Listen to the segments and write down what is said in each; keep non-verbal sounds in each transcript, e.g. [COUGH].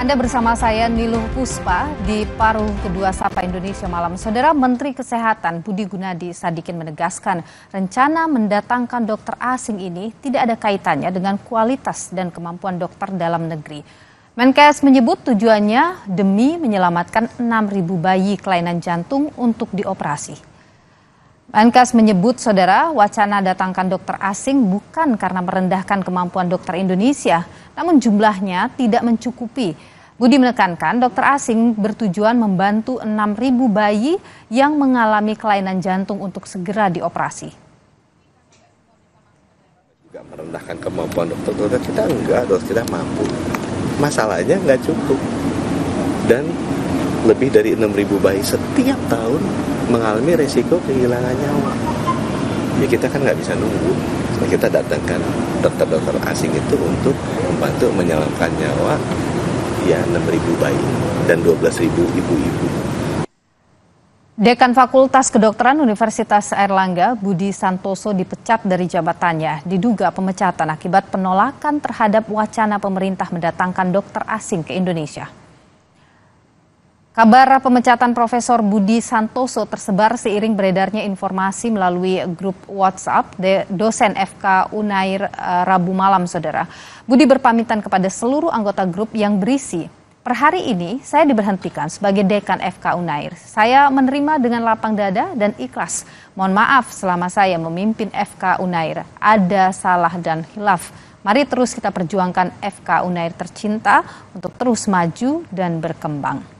Anda bersama saya Niluh Puspa di paruh kedua Sapa Indonesia malam. Saudara Menteri Kesehatan Budi Gunadi Sadikin menegaskan rencana mendatangkan dokter asing ini tidak ada kaitannya dengan kualitas dan kemampuan dokter dalam negeri. Menkes menyebut tujuannya demi menyelamatkan 6.000 bayi kelainan jantung untuk dioperasi. Menkes menyebut, saudara, wacana datangkan dokter asing bukan karena merendahkan kemampuan dokter Indonesia, namun jumlahnya tidak mencukupi. Budi menekankan dokter asing bertujuan membantu 6.000 bayi yang mengalami kelainan jantung untuk segera dioperasi. Juga merendahkan kemampuan dokter, dokter kita enggak, dokter kita mampu. Masalahnya enggak cukup. Dan lebih dari 6.000 bayi setiap tahun mengalami resiko kehilangan nyawa ya kita kan nggak bisa nunggu nah, kita datangkan dokter-dokter asing itu untuk membantu menyelamatkan nyawa ya 6.000 bayi dan 12.000 ibu-ibu Dekan Fakultas Kedokteran Universitas Airlangga, Budi Santoso dipecat dari jabatannya. Diduga pemecatan akibat penolakan terhadap wacana pemerintah mendatangkan dokter asing ke Indonesia. Kabar pemecatan Profesor Budi Santoso tersebar seiring beredarnya informasi melalui grup WhatsApp dosen FK Unair eh, Rabu malam, Saudara. Budi berpamitan kepada seluruh anggota grup yang berisi, Per hari ini saya diberhentikan sebagai dekan FK Unair. Saya menerima dengan lapang dada dan ikhlas. Mohon maaf selama saya memimpin FK Unair. Ada salah dan hilaf. Mari terus kita perjuangkan FK Unair tercinta untuk terus maju dan berkembang.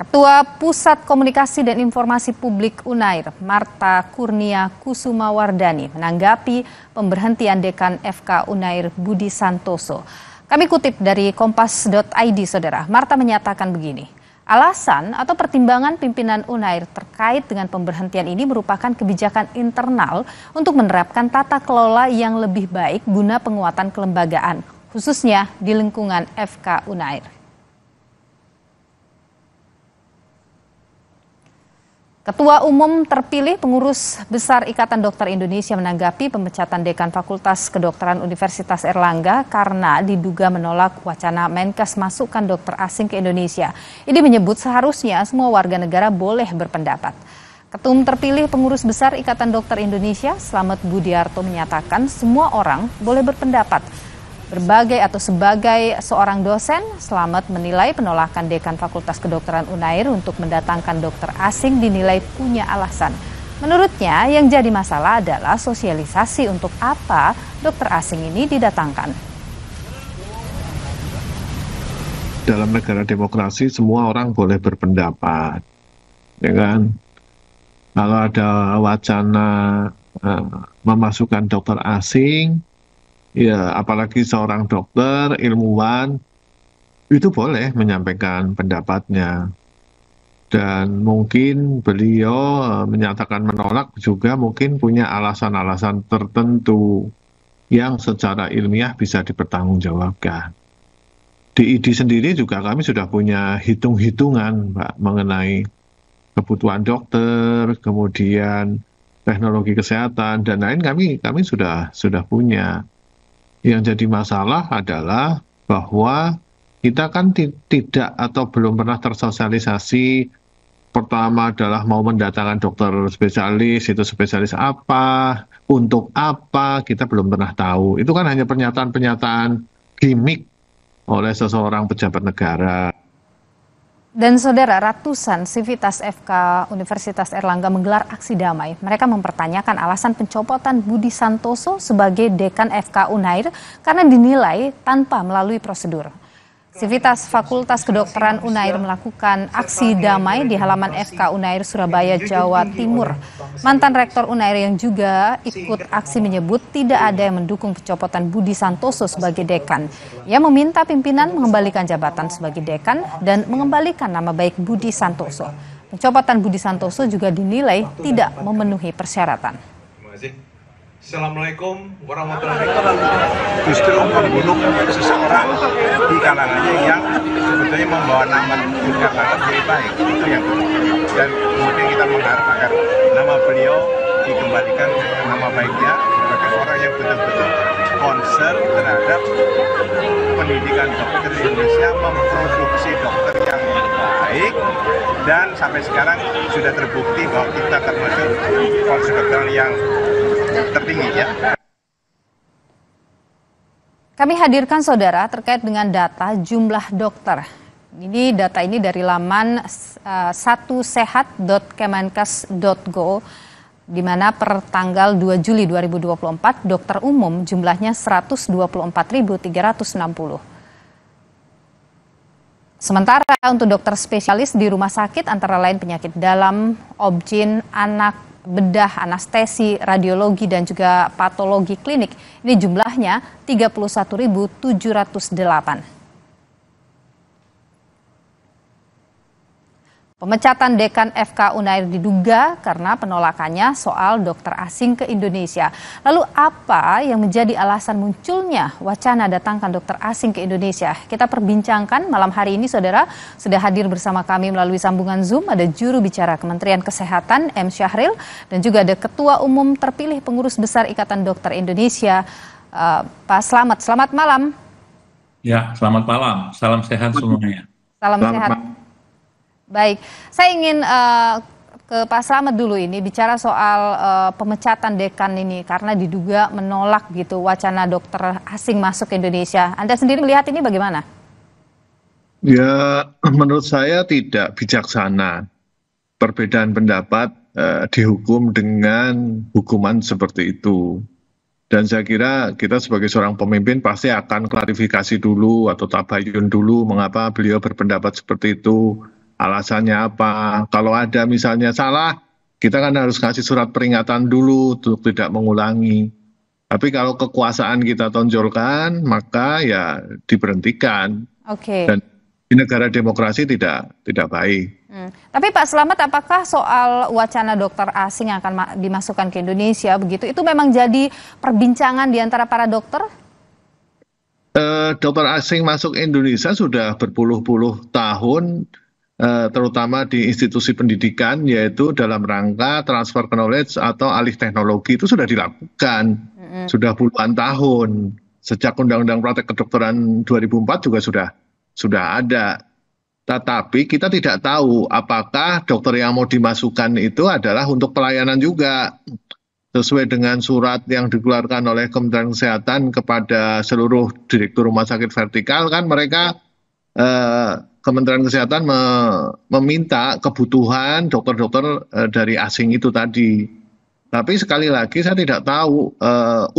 Ketua Pusat Komunikasi dan Informasi Publik Unair, Marta Kurnia Kusumawardani, menanggapi pemberhentian Dekan FK Unair Budi Santoso. Kami kutip dari kompas.id, Saudara. Marta menyatakan begini, Alasan atau pertimbangan pimpinan UNAIR terkait dengan pemberhentian ini merupakan kebijakan internal untuk menerapkan tata kelola yang lebih baik guna penguatan kelembagaan, khususnya di lingkungan FK UNAIR. Ketua Umum terpilih Pengurus Besar Ikatan Dokter Indonesia menanggapi pemecatan Dekan Fakultas Kedokteran Universitas Erlangga karena diduga menolak wacana Menkes masukkan dokter asing ke Indonesia. Ini menyebut seharusnya semua warga negara boleh berpendapat. Ketum terpilih Pengurus Besar Ikatan Dokter Indonesia, Slamet Budiarto menyatakan semua orang boleh berpendapat Berbagai atau sebagai seorang dosen, selamat menilai penolakan dekan Fakultas Kedokteran Unair untuk mendatangkan dokter asing dinilai punya alasan. Menurutnya, yang jadi masalah adalah sosialisasi untuk apa dokter asing ini didatangkan. Dalam negara demokrasi, semua orang boleh berpendapat, ya kan? Kalau ada wacana uh, memasukkan dokter asing, ya apalagi seorang dokter, ilmuwan, itu boleh menyampaikan pendapatnya. Dan mungkin beliau eh, menyatakan menolak juga mungkin punya alasan-alasan tertentu yang secara ilmiah bisa dipertanggungjawabkan. Di ID sendiri juga kami sudah punya hitung-hitungan Mbak mengenai kebutuhan dokter, kemudian teknologi kesehatan dan lain kami kami sudah sudah punya. Yang jadi masalah adalah bahwa kita kan tidak atau belum pernah tersosialisasi pertama adalah mau mendatangkan dokter spesialis itu spesialis apa untuk apa kita belum pernah tahu itu kan hanya pernyataan-pernyataan gimmick oleh seseorang pejabat negara dan saudara, ratusan sivitas FK Universitas Erlangga menggelar aksi damai. Mereka mempertanyakan alasan pencopotan Budi Santoso sebagai dekan FK Unair karena dinilai tanpa melalui prosedur. Sivitas Fakultas Kedokteran Unair melakukan aksi damai di halaman FK Unair Surabaya, Jawa Timur. Mantan Rektor Unair yang juga ikut aksi menyebut tidak ada yang mendukung pencopotan Budi Santoso sebagai dekan. Ia meminta pimpinan mengembalikan jabatan sebagai dekan dan mengembalikan nama baik Budi Santoso. Pencopotan Budi Santoso juga dinilai tidak memenuhi persyaratan. Assalamualaikum warahmatullahi wabarakatuh. Justru membunuh seseorang di kalangannya yang sebetulnya membawa nama di kalangan lebih baik itu yang dan kemudian kita mengharap agar nama beliau dikembalikan nama baiknya sebagai orang yang betul-betul concern terhadap pendidikan dokter di Indonesia memproduksi dokter yang dan sampai sekarang sudah terbukti bahwa kita termasuk konservator yang tertinggi ya. Kami hadirkan saudara terkait dengan data jumlah dokter. Ini data ini dari laman eh, satu uh, sehat.kemenkes.go di mana per tanggal 2 Juli 2024 dokter umum jumlahnya 124.360. Sementara untuk dokter spesialis di rumah sakit antara lain penyakit dalam, objin, anak, bedah, anestesi, radiologi, dan juga patologi klinik. Ini jumlahnya 31.708. Pemecatan dekan FK Unair diduga karena penolakannya soal dokter asing ke Indonesia. Lalu apa yang menjadi alasan munculnya wacana datangkan dokter asing ke Indonesia? Kita perbincangkan malam hari ini Saudara sudah hadir bersama kami melalui sambungan Zoom ada juru bicara Kementerian Kesehatan M Syahril dan juga ada Ketua Umum terpilih Pengurus Besar Ikatan Dokter Indonesia uh, Pak Selamat. Selamat malam. Ya, selamat malam. Salam sehat semuanya. Salam selamat sehat. Baik, saya ingin uh, ke Pak Slamet dulu ini bicara soal uh, pemecatan dekan ini karena diduga menolak gitu wacana dokter asing masuk ke Indonesia. Anda sendiri melihat ini bagaimana? Ya, [CLEARS THROAT] menurut saya tidak bijaksana perbedaan pendapat uh, dihukum dengan hukuman seperti itu. Dan saya kira kita sebagai seorang pemimpin pasti akan klarifikasi dulu atau tabayun dulu mengapa beliau berpendapat seperti itu alasannya apa. Kalau ada misalnya salah, kita kan harus kasih surat peringatan dulu untuk tidak mengulangi. Tapi kalau kekuasaan kita tonjolkan, maka ya diberhentikan. Oke. Okay. Dan di negara demokrasi tidak tidak baik. Hmm. Tapi Pak Selamat, apakah soal wacana dokter asing yang akan dimasukkan ke Indonesia begitu, itu memang jadi perbincangan di antara para dokter? Eh, dokter asing masuk Indonesia sudah berpuluh-puluh tahun Eh, terutama di institusi pendidikan yaitu dalam rangka transfer knowledge atau alih teknologi itu sudah dilakukan mm-hmm. sudah puluhan tahun sejak undang-undang praktek kedokteran 2004 juga sudah sudah ada tetapi kita tidak tahu apakah dokter yang mau dimasukkan itu adalah untuk pelayanan juga sesuai dengan surat yang dikeluarkan oleh Kementerian Kesehatan kepada seluruh direktur rumah sakit vertikal kan mereka eh, Kementerian Kesehatan me meminta kebutuhan dokter-dokter e, dari asing itu tadi. Tapi sekali lagi saya tidak tahu e,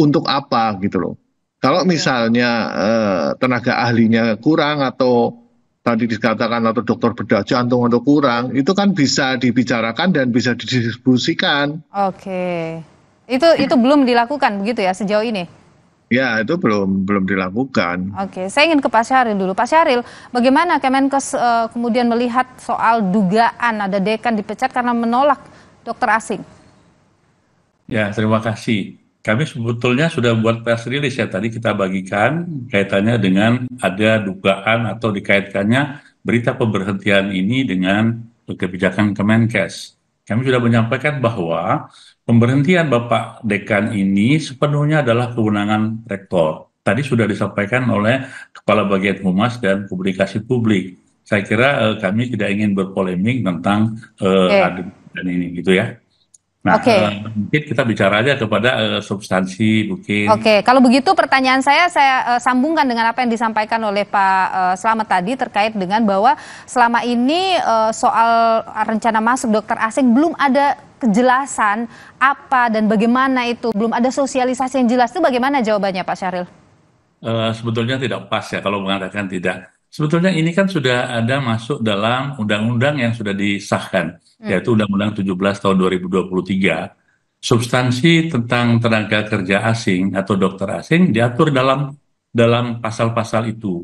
untuk apa gitu loh. Kalau iya. misalnya e, tenaga ahlinya kurang atau tadi dikatakan atau dokter bedah jantung atau kurang, itu kan bisa dibicarakan dan bisa didistribusikan. Oke. Itu itu belum dilakukan begitu ya sejauh ini? Ya, itu belum belum dilakukan. Oke, saya ingin ke Pak Syahril dulu. Pak Syahril, bagaimana Kemenkes uh, kemudian melihat soal dugaan ada dekan dipecat karena menolak dokter asing? Ya, terima kasih. Kami sebetulnya sudah buat press release ya tadi kita bagikan kaitannya dengan ada dugaan atau dikaitkannya berita pemberhentian ini dengan kebijakan Kemenkes. Kami sudah menyampaikan bahwa pemberhentian Bapak Dekan ini sepenuhnya adalah kewenangan rektor. Tadi sudah disampaikan oleh Kepala Bagian Humas dan Publikasi Publik. Saya kira eh, kami tidak ingin berpolemik tentang eh, okay. dan ini gitu ya. Nah, okay. uh, eh, mungkin kita bicara aja kepada uh, substansi mungkin. Oke, okay. kalau begitu pertanyaan saya saya uh, sambungkan dengan apa yang disampaikan oleh Pak uh, Selamat tadi terkait dengan bahwa selama ini uh, soal rencana masuk dokter asing belum ada kejelasan apa dan bagaimana itu, belum ada sosialisasi yang jelas itu bagaimana jawabannya Pak Syahril? Uh, sebetulnya tidak pas ya kalau mengatakan tidak Sebetulnya ini kan sudah ada masuk dalam undang-undang yang sudah disahkan, hmm. yaitu Undang-Undang 17 tahun 2023. Substansi tentang tenaga kerja asing atau dokter asing diatur dalam dalam pasal-pasal itu,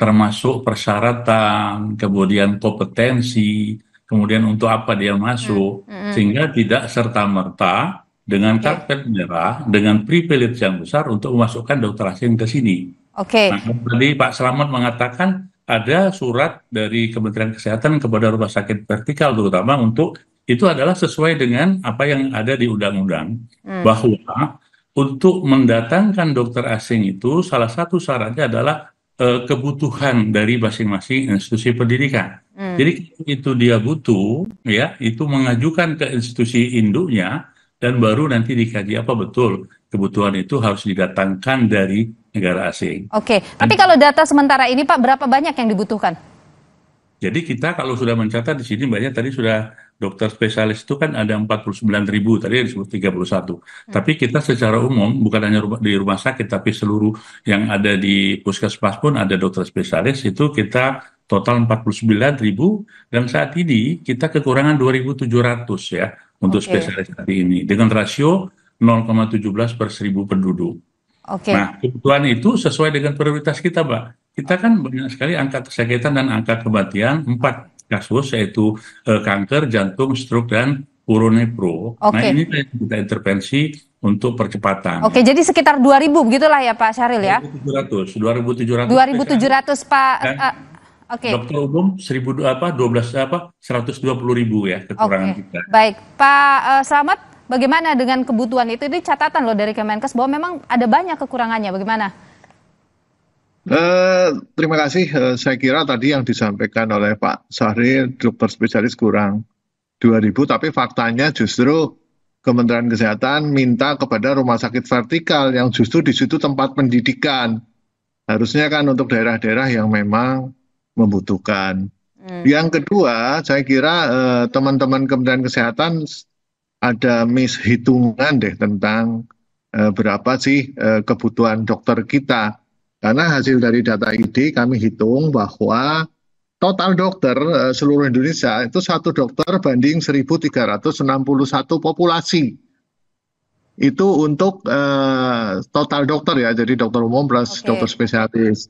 termasuk persyaratan, kemudian kompetensi, kemudian untuk apa dia masuk, hmm. Hmm. sehingga tidak serta merta dengan iya. karpet merah, dengan privilege yang besar untuk memasukkan dokter asing ke sini. Oke. Okay. Nah, tadi Pak Slamet mengatakan ada surat dari Kementerian Kesehatan kepada rumah sakit vertikal terutama untuk itu adalah sesuai dengan apa yang ada di undang-undang hmm. bahwa untuk mendatangkan dokter asing itu salah satu syaratnya adalah e, kebutuhan dari masing-masing institusi pendidikan. Hmm. Jadi itu dia butuh ya itu mengajukan ke institusi induknya dan baru nanti dikaji apa betul kebutuhan itu harus didatangkan dari negara asing. Oke, okay. tapi kalau data sementara ini Pak berapa banyak yang dibutuhkan? Jadi kita kalau sudah mencatat di sini banyak tadi sudah dokter spesialis itu kan ada 49 ribu tadi disebut 31. Hmm. Tapi kita secara umum bukan hanya rumah, di rumah sakit tapi seluruh yang ada di puskesmas pun ada dokter spesialis itu kita total 49 ribu dan saat ini kita kekurangan 2.700 ya untuk okay. spesialis hari ini dengan rasio 0,17 per seribu penduduk. Okay. Nah, kebutuhan itu sesuai dengan prioritas kita, pak. Kita kan banyak sekali angka kesakitan dan angka kematian, empat kasus yaitu e, kanker, jantung, stroke, dan uronepro. Okay. Nah, ini kita intervensi untuk percepatan. Oke, okay, ya. jadi sekitar 2000 begitulah ya Pak Syahril ya. 2700, 2700. 2700 Pak dan, uh, Oke. Okay. Dokter umum 1000 apa 12 apa puluh ribu ya kekurangan okay. kita. Baik, Pak uh, Selamat Bagaimana dengan kebutuhan itu? Ini catatan loh dari Kemenkes bahwa memang ada banyak kekurangannya. Bagaimana? Eh, terima kasih. Eh, saya kira tadi yang disampaikan oleh Pak Sahri, dokter spesialis kurang 2.000, tapi faktanya justru Kementerian Kesehatan minta kepada rumah sakit vertikal yang justru di situ tempat pendidikan. Harusnya kan untuk daerah-daerah yang memang membutuhkan. Hmm. Yang kedua, saya kira eh, teman-teman eh, teman -teman Kementerian Kesehatan ada mishitungan deh tentang e, berapa sih e, kebutuhan dokter kita. Karena hasil dari data ID kami hitung bahwa total dokter e, seluruh Indonesia itu satu dokter banding 1.361 populasi. Itu untuk e, total dokter ya, jadi dokter umum plus okay. dokter spesialis.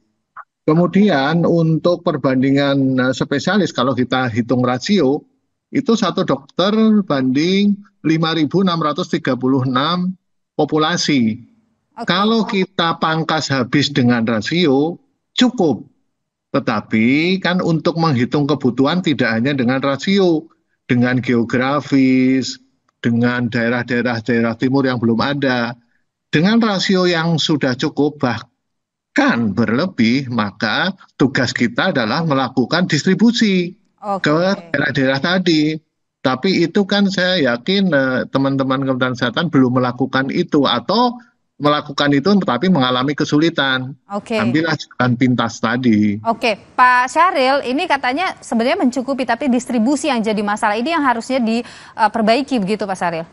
Kemudian untuk perbandingan spesialis kalau kita hitung rasio, itu satu dokter banding 5.636 populasi. Okay. Kalau kita pangkas habis dengan rasio cukup. Tetapi kan untuk menghitung kebutuhan tidak hanya dengan rasio, dengan geografis, dengan daerah-daerah daerah timur yang belum ada. Dengan rasio yang sudah cukup bahkan berlebih, maka tugas kita adalah melakukan distribusi okay. ke daerah-daerah tadi. Tapi itu kan saya yakin eh, teman-teman eh, Kementerian Kesehatan belum melakukan itu atau melakukan itu tetapi mengalami kesulitan. Oke. Okay. Ambillah jalan pintas tadi. Oke, okay. Pak Syahril, ini katanya sebenarnya mencukupi tapi distribusi yang jadi masalah. Ini yang harusnya diperbaiki eh, begitu Pak Syahril.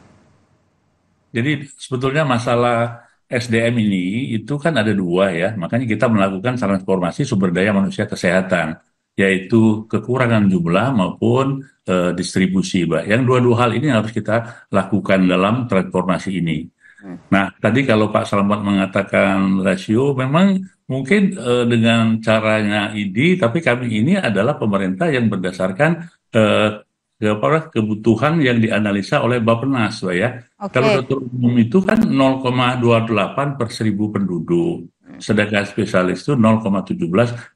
Jadi sebetulnya masalah SDM ini itu kan ada dua ya, makanya kita melakukan transformasi sumber daya manusia kesehatan yaitu kekurangan jumlah maupun e, distribusi, Mbak. Yang dua-dua hal ini harus kita lakukan dalam transformasi ini. Hmm. Nah, tadi kalau Pak Selamat mengatakan rasio, memang mungkin e, dengan caranya ini, tapi kami ini adalah pemerintah yang berdasarkan e, kebutuhan yang dianalisa oleh Bappenas, Pak ya. Okay. Kalau dokter umum itu kan 0,28 per seribu penduduk, hmm. sedangkan spesialis itu 0,17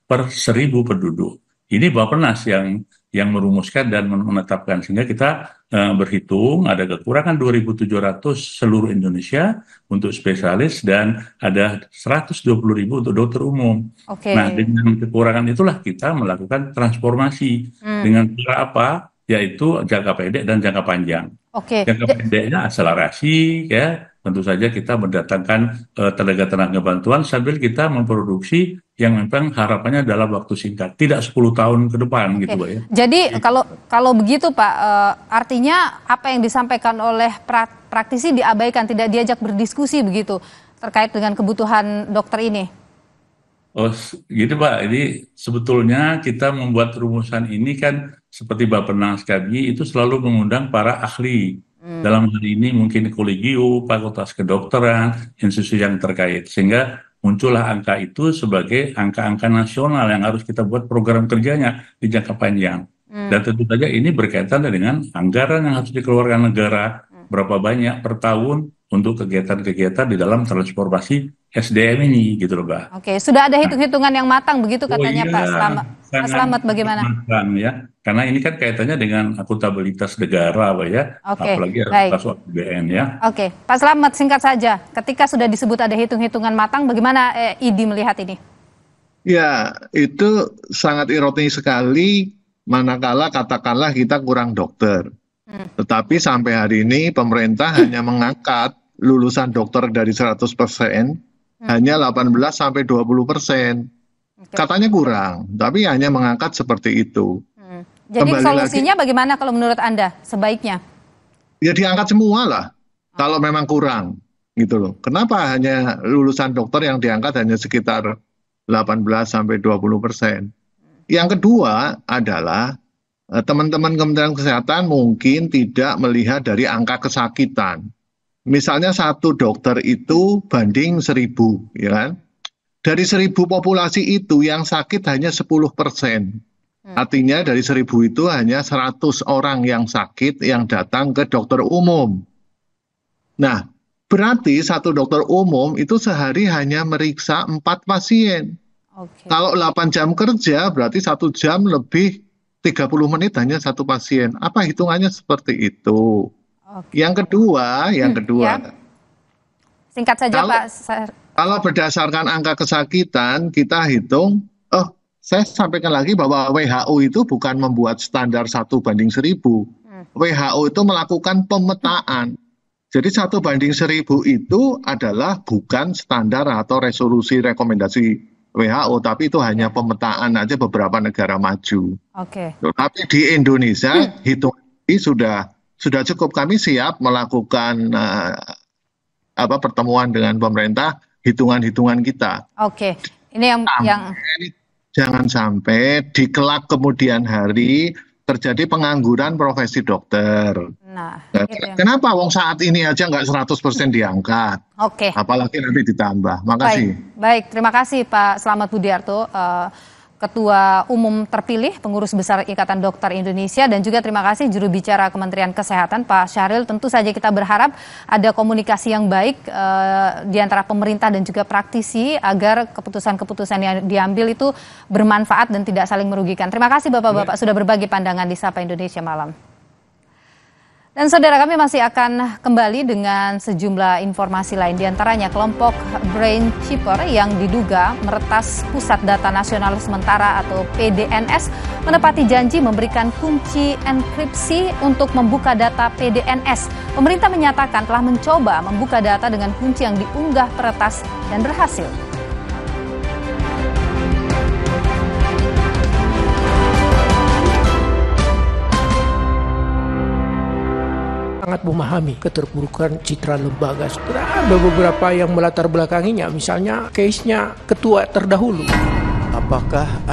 per seribu penduduk ini Bapenas yang yang merumuskan dan menetapkan sehingga kita e, berhitung ada kekurangan 2.700 seluruh Indonesia untuk spesialis dan ada 120.000 untuk dokter umum. Okay. Nah dengan kekurangan itulah kita melakukan transformasi hmm. dengan cara apa? yaitu jangka pendek dan jangka panjang. Oke. Okay. Jangka pendeknya akselerasi ya, tentu saja kita mendatangkan uh, eh, tenaga-tenaga bantuan sambil kita memproduksi yang memang harapannya dalam waktu singkat, tidak 10 tahun ke depan okay. gitu Pak ya. Jadi gitu. kalau kalau begitu Pak, uh, artinya apa yang disampaikan oleh pra praktisi diabaikan, tidak diajak berdiskusi begitu terkait dengan kebutuhan dokter ini. Oh, gitu Pak. Ini sebetulnya kita membuat rumusan ini kan seperti Bapenas KDI itu selalu mengundang para ahli. Hmm. Dalam hal ini mungkin kolegium, fakultas kedokteran, institusi yang terkait. Sehingga muncullah angka itu sebagai angka-angka nasional yang harus kita buat program kerjanya di jangka panjang. Hmm. Dan tentu saja ini berkaitan dengan anggaran yang harus dikeluarkan negara, hmm. berapa banyak per tahun untuk kegiatan-kegiatan di dalam transformasi SDM ini gitu loh Mbak. Oke, sudah ada hitung-hitungan yang matang begitu oh, katanya oh, iya. Pak selama Mas Selamat, bagaimana? Ya. Karena ini kan kaitannya dengan akuntabilitas negara, Pak ya. Okay, Apalagi atas APBN ya. Oke, ya. okay. Pak Selamat, singkat saja. Ketika sudah disebut ada hitung-hitungan matang, bagaimana eh, IDI melihat ini? Ya, itu sangat ironis sekali manakala katakanlah kita kurang dokter. Hmm. Tetapi sampai hari ini pemerintah hmm. [COUGHS] hanya mengangkat lulusan dokter dari 100% persen hmm. hanya 18 sampai 20%. Okay. Katanya kurang, tapi hanya mengangkat seperti itu. Hmm. Jadi Kembali solusinya lagi, bagaimana kalau menurut Anda sebaiknya? Ya diangkat semua lah, hmm. kalau memang kurang gitu loh. Kenapa hanya lulusan dokter yang diangkat hanya sekitar 18 sampai 20 persen? Yang kedua adalah eh, teman-teman Kementerian Kesehatan mungkin tidak melihat dari angka kesakitan. Misalnya satu dokter itu banding seribu, ya kan? dari seribu populasi itu yang sakit hanya 10 persen. Hmm. Artinya dari seribu itu hanya 100 orang yang sakit yang datang ke dokter umum. Nah, berarti satu dokter umum itu sehari hanya meriksa empat pasien. Okay. Kalau 8 jam kerja berarti satu jam lebih 30 menit hanya satu pasien. Apa hitungannya seperti itu? Okay. Yang kedua, yang hmm, kedua. ya. Singkat saja kalau, Pak kalau berdasarkan angka kesakitan, kita hitung, oh, saya sampaikan lagi bahwa WHO itu bukan membuat standar satu banding seribu. Hmm. WHO itu melakukan pemetaan. Jadi satu banding seribu itu adalah bukan standar atau resolusi rekomendasi WHO, tapi itu hanya hmm. pemetaan aja beberapa negara maju. Oke. Okay. Tapi di Indonesia hmm. hitung ini sudah sudah cukup kami siap melakukan uh, apa pertemuan dengan pemerintah hitungan-hitungan kita. Oke, ini yang, sampai, yang jangan sampai di kelak kemudian hari terjadi pengangguran profesi dokter. Nah, nah kenapa wong saat ini aja nggak 100% diangkat? Oke. Okay. Apalagi nanti ditambah. Makasih. Baik, Baik terima kasih Pak Selamat Budiarto. Uh, Ketua Umum terpilih, Pengurus Besar Ikatan Dokter Indonesia, dan juga terima kasih juru bicara Kementerian Kesehatan, Pak Syahril. Tentu saja kita berharap ada komunikasi yang baik eh, di antara pemerintah dan juga praktisi agar keputusan-keputusan yang diambil itu bermanfaat dan tidak saling merugikan. Terima kasih Bapak-Bapak ya. sudah berbagi pandangan di Sapa Indonesia malam. Dan saudara kami masih akan kembali dengan sejumlah informasi lain diantaranya kelompok Brain Chipper yang diduga meretas Pusat Data Nasional Sementara atau PDNS menepati janji memberikan kunci enkripsi untuk membuka data PDNS. Pemerintah menyatakan telah mencoba membuka data dengan kunci yang diunggah peretas dan berhasil. sangat memahami keterpurukan citra lembaga. sudah Ada beberapa yang melatar belakanginya, misalnya case-nya ketua terdahulu. Apakah